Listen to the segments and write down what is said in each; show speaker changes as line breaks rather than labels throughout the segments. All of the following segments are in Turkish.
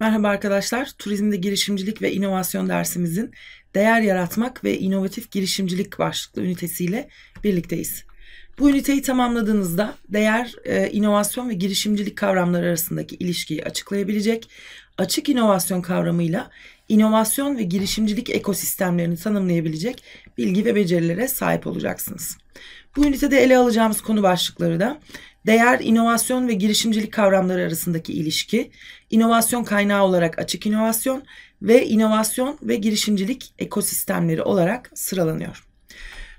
Merhaba arkadaşlar. Turizmde girişimcilik ve inovasyon dersimizin değer yaratmak ve inovatif girişimcilik başlıklı ünitesiyle birlikteyiz. Bu üniteyi tamamladığınızda değer, e, inovasyon ve girişimcilik kavramları arasındaki ilişkiyi açıklayabilecek, açık inovasyon kavramıyla inovasyon ve girişimcilik ekosistemlerini tanımlayabilecek bilgi ve becerilere sahip olacaksınız. Bu ünitede ele alacağımız konu başlıkları da değer, inovasyon ve girişimcilik kavramları arasındaki ilişki, inovasyon kaynağı olarak açık inovasyon ve inovasyon ve girişimcilik ekosistemleri olarak sıralanıyor.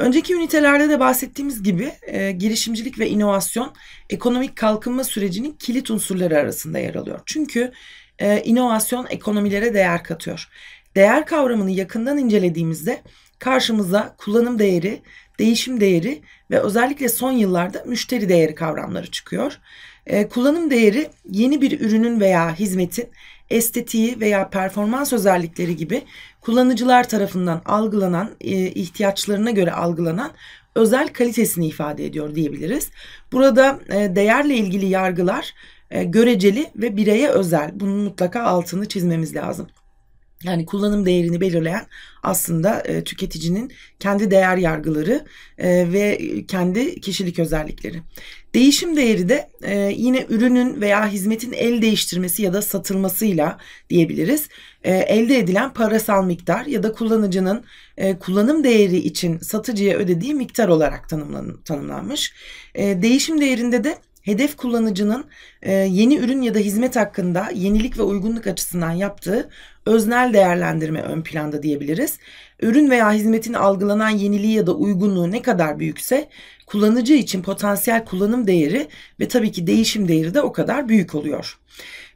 Önceki ünitelerde de bahsettiğimiz gibi e, girişimcilik ve inovasyon ekonomik kalkınma sürecinin kilit unsurları arasında yer alıyor. Çünkü e, inovasyon ekonomilere değer katıyor. Değer kavramını yakından incelediğimizde karşımıza kullanım değeri, değişim değeri ve özellikle son yıllarda müşteri değeri kavramları çıkıyor. E, kullanım değeri yeni bir ürünün veya hizmetin estetiği veya performans özellikleri gibi kullanıcılar tarafından algılanan, e, ihtiyaçlarına göre algılanan özel kalitesini ifade ediyor diyebiliriz. Burada e, değerle ilgili yargılar e, göreceli ve bireye özel. Bunun mutlaka altını çizmemiz lazım yani kullanım değerini belirleyen aslında e, tüketicinin kendi değer yargıları e, ve kendi kişilik özellikleri. Değişim değeri de e, yine ürünün veya hizmetin el değiştirmesi ya da satılmasıyla diyebiliriz. E, elde edilen parasal miktar ya da kullanıcının e, kullanım değeri için satıcıya ödediği miktar olarak tanımlan, tanımlanmış. E, değişim değerinde de hedef kullanıcının e, yeni ürün ya da hizmet hakkında yenilik ve uygunluk açısından yaptığı öznel değerlendirme ön planda diyebiliriz. Ürün veya hizmetin algılanan yeniliği ya da uygunluğu ne kadar büyükse kullanıcı için potansiyel kullanım değeri ve tabii ki değişim değeri de o kadar büyük oluyor.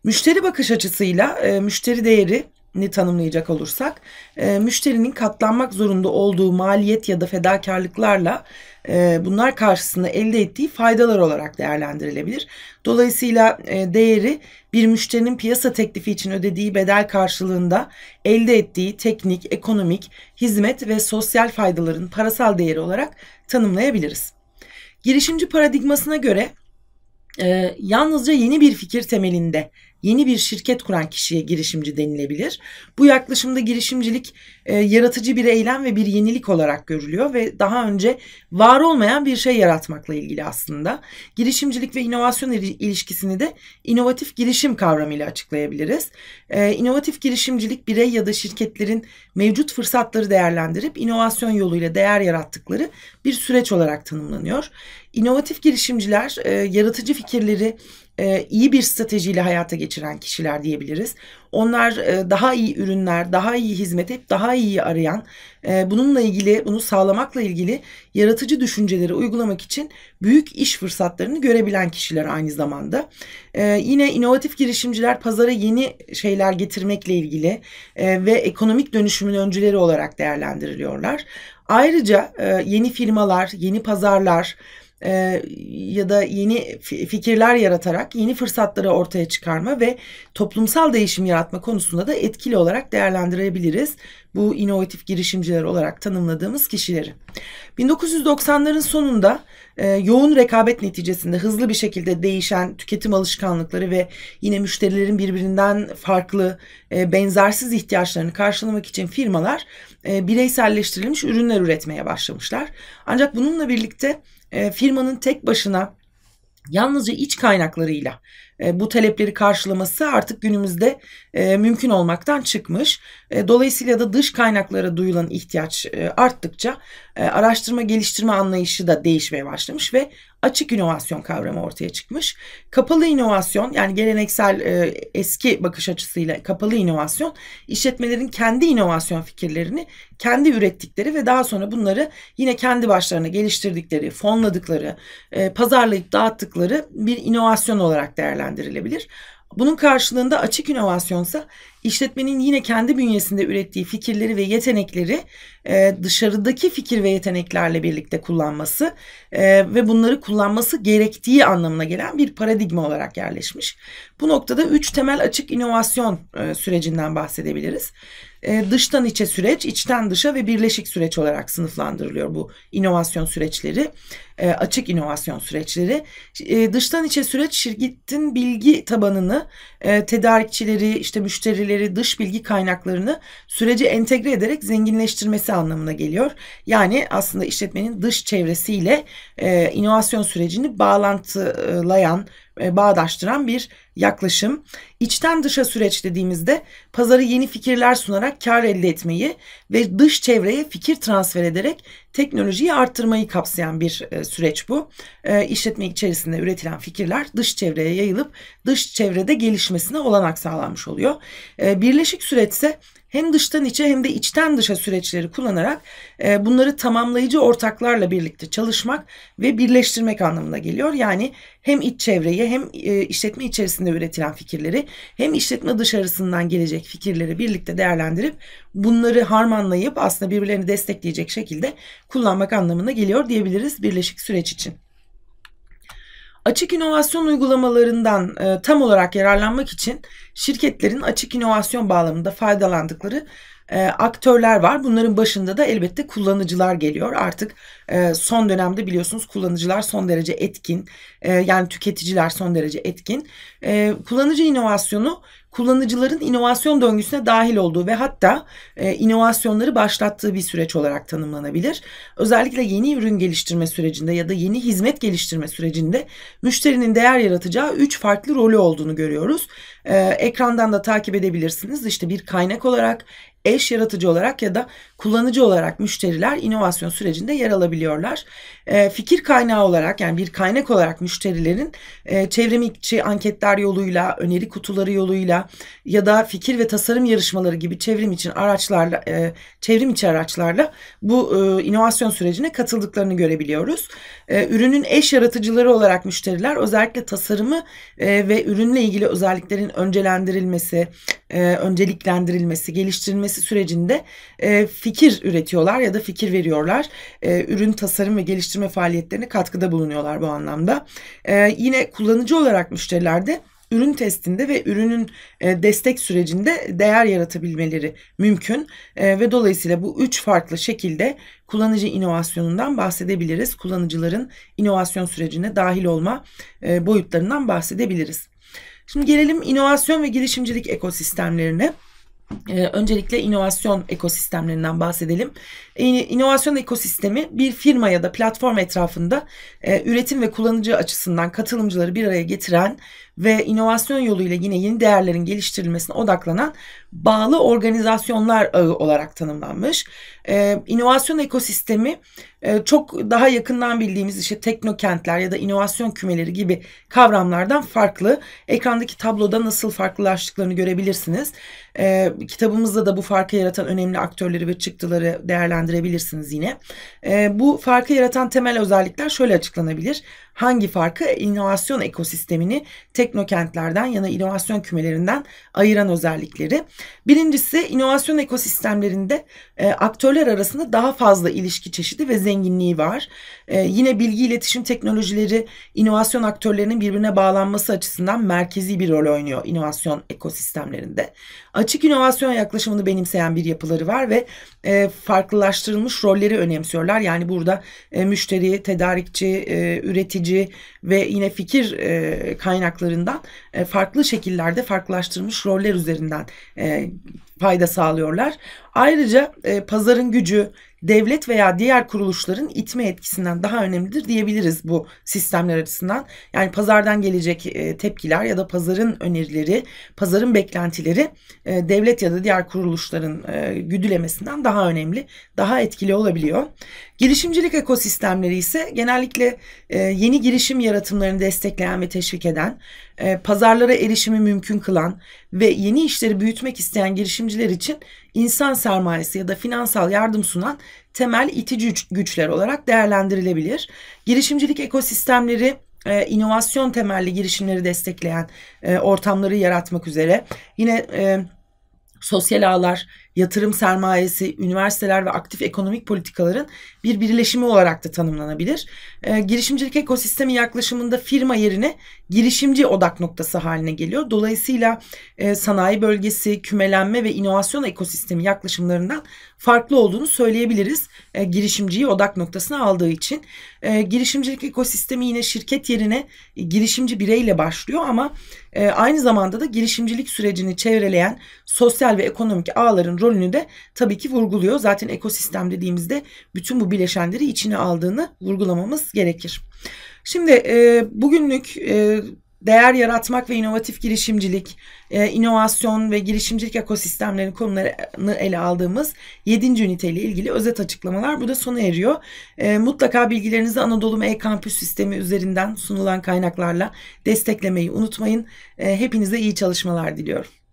Müşteri bakış açısıyla e, müşteri değeri ni tanımlayacak olursak e, müşterinin katlanmak zorunda olduğu maliyet ya da fedakarlıklarla e, bunlar karşısında elde ettiği faydalar olarak değerlendirilebilir. Dolayısıyla e, değeri bir müşterinin piyasa teklifi için ödediği bedel karşılığında elde ettiği teknik, ekonomik, hizmet ve sosyal faydaların parasal değeri olarak tanımlayabiliriz. Girişimci paradigmasına göre e, yalnızca yeni bir fikir temelinde yeni bir şirket kuran kişiye girişimci denilebilir. Bu yaklaşımda girişimcilik e, yaratıcı bir eylem ve bir yenilik olarak görülüyor ve daha önce var olmayan bir şey yaratmakla ilgili aslında. Girişimcilik ve inovasyon ilişkisini de inovatif girişim kavramıyla açıklayabiliriz. E, inovatif girişimcilik birey ya da şirketlerin mevcut fırsatları değerlendirip inovasyon yoluyla değer yarattıkları bir süreç olarak tanımlanıyor. İnovatif girişimciler e, yaratıcı fikirleri e, iyi bir stratejiyle hayata geçiren kişiler diyebiliriz. Onlar e, daha iyi ürünler, daha iyi hizmet, hep daha iyi arayan, e, bununla ilgili, bunu sağlamakla ilgili yaratıcı düşünceleri uygulamak için büyük iş fırsatlarını görebilen kişiler aynı zamanda. E, yine inovatif girişimciler pazara yeni şeyler getirmekle ilgili e, ve ekonomik dönüşümün öncüleri olarak değerlendiriliyorlar. Ayrıca e, yeni firmalar, yeni pazarlar, e, ya da yeni fikirler yaratarak yeni fırsatları ortaya çıkarma ve toplumsal değişim yaratma konusunda da etkili olarak değerlendirebiliriz bu inovatif girişimciler olarak tanımladığımız kişileri. 1990'ların sonunda e, yoğun rekabet neticesinde hızlı bir şekilde değişen tüketim alışkanlıkları ve yine müşterilerin birbirinden farklı e, benzersiz ihtiyaçlarını karşılamak için firmalar e, bireyselleştirilmiş ürünler üretmeye başlamışlar. Ancak bununla birlikte e, firmanın tek başına yalnızca iç kaynaklarıyla e, bu talepleri karşılaması artık günümüzde e, mümkün olmaktan çıkmış. E, dolayısıyla da dış kaynaklara duyulan ihtiyaç e, arttıkça e, araştırma geliştirme anlayışı da değişmeye başlamış ve açık inovasyon kavramı ortaya çıkmış. Kapalı inovasyon yani geleneksel e, eski bakış açısıyla kapalı inovasyon işletmelerin kendi inovasyon fikirlerini kendi ürettikleri ve daha sonra bunları yine kendi başlarına geliştirdikleri, fonladıkları, e, pazarlayıp dağıttıkları bir inovasyon olarak değerlendirilebilir. Bunun karşılığında açık inovasyonsa işletmenin yine kendi bünyesinde ürettiği fikirleri ve yetenekleri e, dışarıdaki fikir ve yeteneklerle birlikte kullanması e, ve bunları kullanması gerektiği anlamına gelen bir paradigma olarak yerleşmiş. Bu noktada üç temel açık inovasyon e, sürecinden bahsedebiliriz. E, dıştan içe süreç, içten dışa ve birleşik süreç olarak sınıflandırılıyor bu inovasyon süreçleri. E, açık inovasyon süreçleri. E, dıştan içe süreç şirketin bilgi tabanını, e, tedarikçileri, işte müşterileri, bilgileri, dış bilgi kaynaklarını sürece entegre ederek zenginleştirmesi anlamına geliyor. Yani aslında işletmenin dış çevresiyle e, inovasyon sürecini bağlantılayan, e, bağdaştıran bir yaklaşım. İçten dışa süreç dediğimizde pazarı yeni fikirler sunarak kar elde etmeyi ve dış çevreye fikir transfer ederek teknolojiyi arttırmayı kapsayan bir e, süreç bu. E, işletme içerisinde üretilen fikirler dış çevreye yayılıp dış çevrede gelişmesine olanak sağlanmış oluyor. Birleşik süreç ise hem dıştan içe hem de içten dışa süreçleri kullanarak e, bunları tamamlayıcı ortaklarla birlikte çalışmak ve birleştirmek anlamına geliyor. Yani hem iç çevreye hem e, işletme içerisinde üretilen fikirleri hem işletme dışarısından gelecek fikirleri birlikte değerlendirip bunları harmanlayıp aslında birbirlerini destekleyecek şekilde kullanmak anlamına geliyor diyebiliriz birleşik süreç için. Açık inovasyon uygulamalarından e, tam olarak yararlanmak için şirketlerin açık inovasyon bağlamında faydalandıkları e, aktörler var. Bunların başında da elbette kullanıcılar geliyor. Artık e, son dönemde biliyorsunuz kullanıcılar son derece etkin. E, yani tüketiciler son derece etkin. E, kullanıcı inovasyonu kullanıcıların inovasyon döngüsüne dahil olduğu ve hatta e, inovasyonları başlattığı bir süreç olarak tanımlanabilir. Özellikle yeni ürün geliştirme sürecinde ya da yeni hizmet geliştirme sürecinde müşterinin değer yaratacağı 3 farklı rolü olduğunu görüyoruz. E, ekrandan da takip edebilirsiniz. İşte bir kaynak olarak, eş yaratıcı olarak ya da kullanıcı olarak müşteriler inovasyon sürecinde yer alabiliyorlar. E, fikir kaynağı olarak yani bir kaynak olarak müşterilerin e, çevrimiçi anketler yoluyla, öneri kutuları yoluyla ya da fikir ve tasarım yarışmaları gibi çevrim için araçlarla e, çevrim içi araçlarla bu e, inovasyon sürecine katıldıklarını görebiliyoruz. E, ürünün eş yaratıcıları olarak müşteriler özellikle tasarımı e, ve ürünle ilgili özelliklerin öncelendirilmesi, e, önceliklendirilmesi, geliştirilmesi sürecinde e, fikir fikir üretiyorlar ya da fikir veriyorlar. E, ürün tasarım ve geliştirme faaliyetlerine katkıda bulunuyorlar bu anlamda. E, yine kullanıcı olarak müşterilerde ürün testinde ve ürünün e, destek sürecinde değer yaratabilmeleri mümkün ee, ve dolayısıyla bu üç farklı şekilde kullanıcı inovasyonundan bahsedebiliriz. Kullanıcıların inovasyon sürecine dahil olma e, boyutlarından bahsedebiliriz. Şimdi gelelim inovasyon ve girişimcilik ekosistemlerine. Ee, öncelikle inovasyon ekosistemlerinden bahsedelim. Ee, inovasyon ekosistemi bir firma ya da platform etrafında e, üretim ve kullanıcı açısından katılımcıları bir araya getiren ve inovasyon yoluyla yine yeni değerlerin geliştirilmesine odaklanan bağlı organizasyonlar ağı olarak tanımlanmış. Ee, inovasyon ekosistemi e, çok daha yakından bildiğimiz işte teknokentler ya da inovasyon kümeleri gibi kavramlardan farklı. Ekrandaki tabloda nasıl farklılaştıklarını görebilirsiniz. Ee, kitabımızda da bu farkı yaratan önemli aktörleri ve çıktıları değerlendirebilirsiniz yine. Ee, bu farkı yaratan temel özellikler şöyle açıklanabilir hangi farkı inovasyon ekosistemini teknokentlerden yana inovasyon kümelerinden ayıran özellikleri. Birincisi inovasyon ekosistemlerinde e, aktörler arasında daha fazla ilişki çeşidi ve zenginliği var. E, yine bilgi iletişim teknolojileri inovasyon aktörlerinin birbirine bağlanması açısından merkezi bir rol oynuyor inovasyon ekosistemlerinde açık inovasyon yaklaşımını benimseyen bir yapıları var ve e, farklılaştırılmış rolleri önemsiyorlar. Yani burada e, müşteri, tedarikçi, e, üretici ve yine fikir e, kaynaklarından e, farklı şekillerde farklılaştırılmış roller üzerinden e, fayda sağlıyorlar. Ayrıca e, pazarın gücü, devlet veya diğer kuruluşların itme etkisinden daha önemlidir diyebiliriz bu sistemler açısından. Yani pazardan gelecek e, tepkiler ya da pazarın önerileri, pazarın beklentileri e, devlet ya da diğer kuruluşların e, güdülemesinden daha önemli, daha etkili olabiliyor. Girişimcilik ekosistemleri ise genellikle yeni girişim yaratımlarını destekleyen ve teşvik eden, e, pazarlara erişimi mümkün kılan ve yeni işleri büyütmek isteyen girişimciler için insan sermayesi ya da finansal yardım sunan temel itici güçler olarak değerlendirilebilir. Girişimcilik ekosistemleri e, inovasyon temelli girişimleri destekleyen e, ortamları yaratmak üzere yine e, sosyal ağlar, yatırım sermayesi, üniversiteler ve aktif ekonomik politikaların bir birleşimi olarak da tanımlanabilir. E, girişimcilik ekosistemi yaklaşımında firma yerine girişimci odak noktası haline geliyor. Dolayısıyla e, sanayi bölgesi, kümelenme ve inovasyon ekosistemi yaklaşımlarından farklı olduğunu söyleyebiliriz. E, girişimciyi odak noktasına aldığı için. E, girişimcilik ekosistemi yine şirket yerine e, girişimci bireyle başlıyor ama e, aynı zamanda da girişimcilik sürecini çevreleyen sosyal ve ekonomik ağların rolünü de tabii ki vurguluyor. Zaten ekosistem dediğimizde bütün bu bileşenleri içine aldığını vurgulamamız gerekir. Şimdi e, bugünlük e, değer yaratmak ve inovatif girişimcilik, e, inovasyon ve girişimcilik ekosistemlerinin konularını ele aldığımız 7. üniteyle ilgili özet açıklamalar burada sona eriyor. E, mutlaka bilgilerinizi Anadolu E-Kampüs sistemi üzerinden sunulan kaynaklarla desteklemeyi unutmayın. E, hepinize iyi çalışmalar diliyorum.